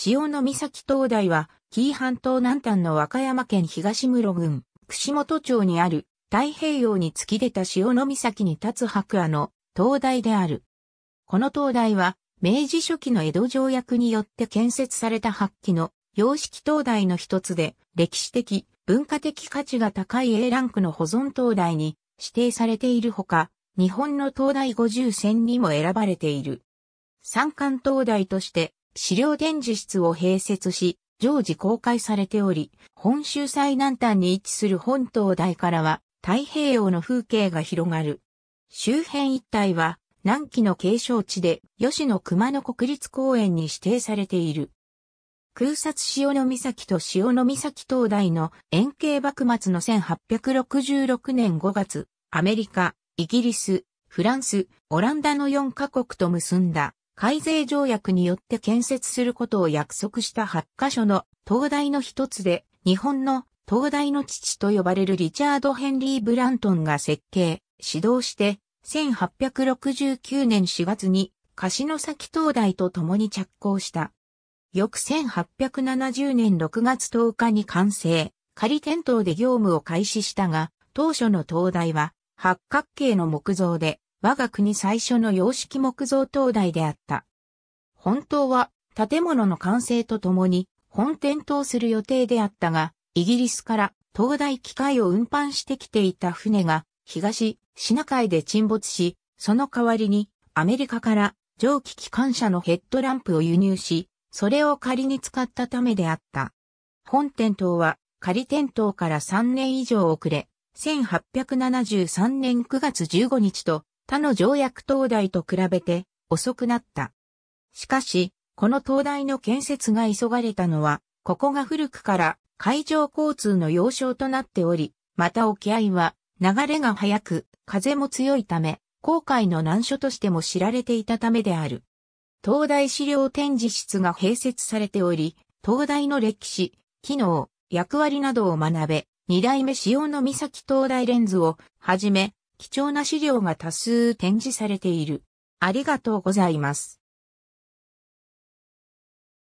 潮の岬灯台は、紀伊半島南端の和歌山県東室郡、串本町にある、太平洋に突き出た潮の岬に立つ白亜の灯台である。この灯台は、明治初期の江戸条約によって建設された発揮の様式灯台の一つで、歴史的、文化的価値が高い A ランクの保存灯台に指定されているほか、日本の灯台50選にも選ばれている。三冠灯台として資料展示室を併設し、常時公開されており、本州最南端に位置する本島台からは太平洋の風景が広がる。周辺一帯は南紀の景勝地で吉野熊野国立公園に指定されている。空撮潮の岬と潮の岬灯台の円形幕末の1866年5月、アメリカ、イギリス、フランス、オランダの4カ国と結んだ改正条約によって建設することを約束した8カ所の灯台の一つで、日本の灯台の父と呼ばれるリチャード・ヘンリー・ブラントンが設計、指導して、1869年4月に、柏崎灯台と共に着工した。翌1870年6月10日に完成、仮店頭で業務を開始したが、当初の灯台は、八角形の木造で、我が国最初の洋式木造灯台であった。本当は建物の完成とともに本店とする予定であったが、イギリスから灯台機械を運搬してきていた船が東シナ海で沈没し、その代わりにアメリカから蒸気機関車のヘッドランプを輸入し、それを仮に使ったためであった。本店頭は仮店頭から3年以上遅れ、1873年9月15日と他の条約灯台と比べて遅くなった。しかし、この灯台の建設が急がれたのは、ここが古くから海上交通の要衝となっており、また沖合は流れが速く、風も強いため、航海の難所としても知られていたためである。東大資料展示室が併設されており、東大の歴史、機能、役割などを学べ、二代目用の岬東大レンズをはじめ、貴重な資料が多数展示されている。ありがとうございます。